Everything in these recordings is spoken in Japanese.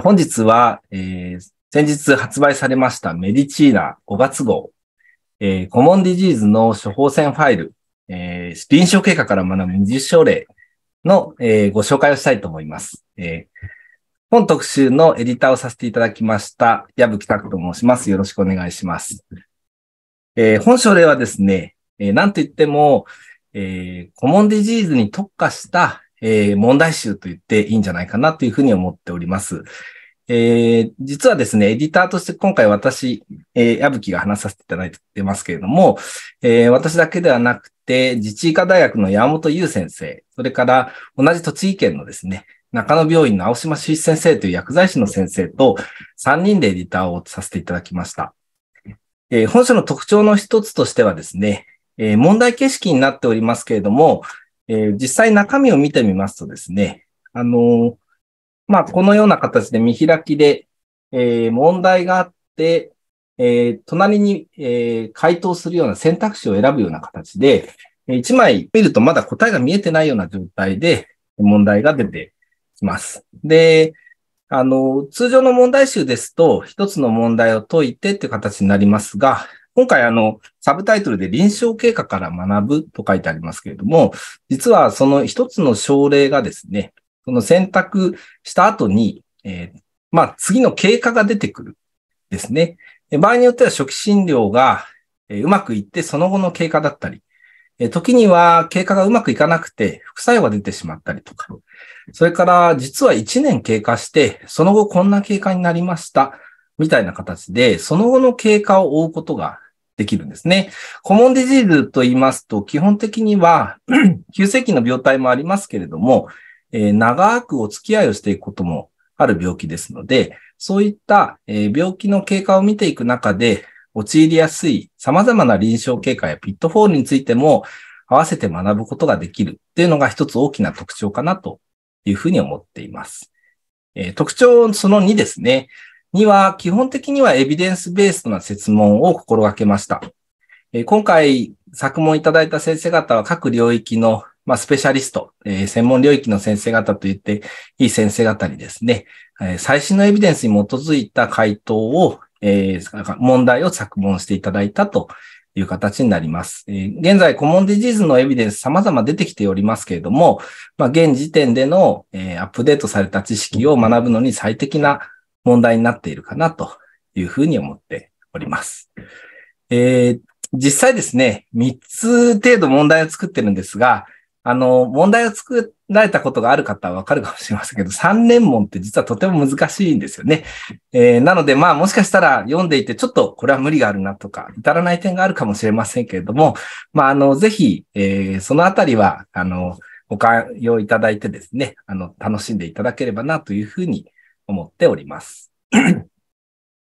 本日は、えー、先日発売されましたメディチーナ5月号、えー、コモンディジーズの処方箋ファイル、えー、臨床経過から学ぶ二次症例の、えー、ご紹介をしたいと思います。えー、本特集のエディターをさせていただきました、矢吹拓と申します。よろしくお願いします。えー、本症例はですね、えー、なんと言っても、えー、コモンディジーズに特化した、えー、問題集と言っていいんじゃないかなというふうに思っております。えー、実はですね、エディターとして今回私、えー、矢吹が話させていただいてますけれども、えー、私だけではなくて、自治医科大学の山本優先生、それから同じ栃木県のですね、中野病院の青島修一先生という薬剤師の先生と3人でエディターをさせていただきました。えー、本書の特徴の一つとしてはですね、えー、問題形式になっておりますけれども、えー、実際中身を見てみますとですね、あの、まあ、このような形で見開きで、えー、問題があって、えー、隣に、えー、回答するような選択肢を選ぶような形で、1枚見るとまだ答えが見えてないような状態で問題が出てきます。で、あの、通常の問題集ですと、一つの問題を解いてっていう形になりますが、今回あの、サブタイトルで臨床経過から学ぶと書いてありますけれども、実はその一つの症例がですね、その選択した後に、えー、まあ、次の経過が出てくるですね。場合によっては初期診療がうまくいってその後の経過だったり、時には経過がうまくいかなくて副作用が出てしまったりとか、それから実は1年経過してその後こんな経過になりました。みたいな形で、その後の経過を追うことができるんですね。コモンディジーズと言いますと、基本的には、急性期の病態もありますけれども、えー、長くお付き合いをしていくこともある病気ですので、そういった、えー、病気の経過を見ていく中で、陥りやすい様々な臨床経過やピットフォールについても、合わせて学ぶことができるっていうのが一つ大きな特徴かなというふうに思っています。えー、特徴その2ですね。には、基本的にはエビデンスベースな説問を心がけました。え今回、作問いただいた先生方は各領域の、まあ、スペシャリスト、え専門領域の先生方といっていい先生方にですね、え最新のエビデンスに基づいた回答を、え問題を作問していただいたという形になります。え現在、コモンディジーズのエビデンス様々出てきておりますけれども、まあ、現時点での、えアップデートされた知識を学ぶのに最適な問題になっているかなというふうに思っております。えー、実際ですね、3つ程度問題を作ってるんですが、あの、問題を作られたことがある方はわかるかもしれませんけど、3年問って実はとても難しいんですよね。えー、なので、まあもしかしたら読んでいて、ちょっとこれは無理があるなとか、至らない点があるかもしれませんけれども、まああの、ぜひ、えー、そのあたりは、あの、ご関与いただいてですね、あの、楽しんでいただければなというふうに思っております。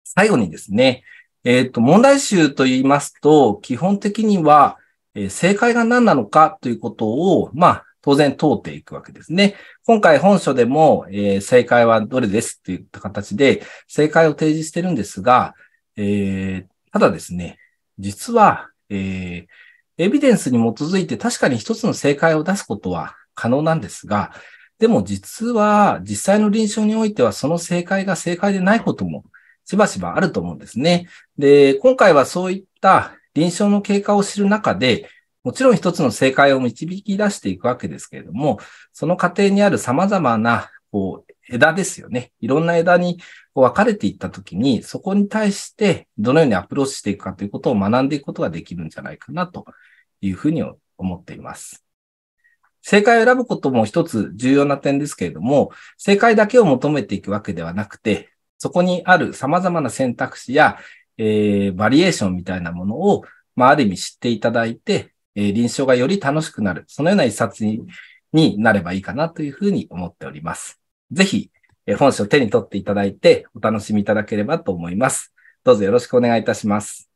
最後にですね、えっ、ー、と、問題集と言いますと、基本的には、え正解が何なのかということを、まあ、当然通っていくわけですね。今回本書でも、えー、正解はどれですといった形で正解を提示してるんですが、えー、ただですね、実は、えー、エビデンスに基づいて確かに一つの正解を出すことは可能なんですが、でも実は実際の臨床においてはその正解が正解でないこともしばしばあると思うんですね。で、今回はそういった臨床の経過を知る中で、もちろん一つの正解を導き出していくわけですけれども、その過程にある様々なこう枝ですよね。いろんな枝に分かれていったときに、そこに対してどのようにアプローチしていくかということを学んでいくことができるんじゃないかなというふうに思っています。正解を選ぶことも一つ重要な点ですけれども、正解だけを求めていくわけではなくて、そこにある様々な選択肢や、えー、バリエーションみたいなものを、まあ、ある意味知っていただいて、えー、臨床がより楽しくなる、そのような一冊にになればいいかなというふうに思っております。ぜひ、えー、本書を手に取っていただいて、お楽しみいただければと思います。どうぞよろしくお願いいたします。